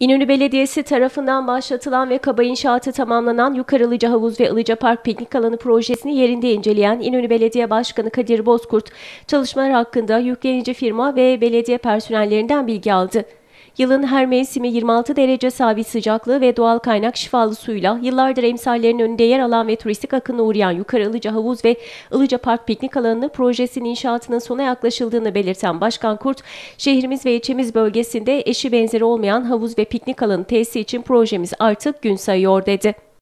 İnönü Belediyesi tarafından başlatılan ve kaba inşaatı tamamlanan Yukarılıca Havuz ve Ilıca Park Piknik Alanı projesini yerinde inceleyen İnönü Belediye Başkanı Kadir Bozkurt, çalışmalar hakkında yüklenici firma ve belediye personellerinden bilgi aldı. Yılın her mevsimi 26 derece sabit sıcaklığı ve doğal kaynak şifalı suyla yıllardır emsallerin önünde yer alan ve turistik akınla uğrayan Yukarı Ilıca Havuz ve Ilıca Park Piknik Alanı projesinin inşaatının sona yaklaşıldığını belirten Başkan Kurt, şehrimiz ve ilçemiz bölgesinde eşi benzeri olmayan havuz ve piknik alanı tesisi için projemiz artık gün sayıyor dedi.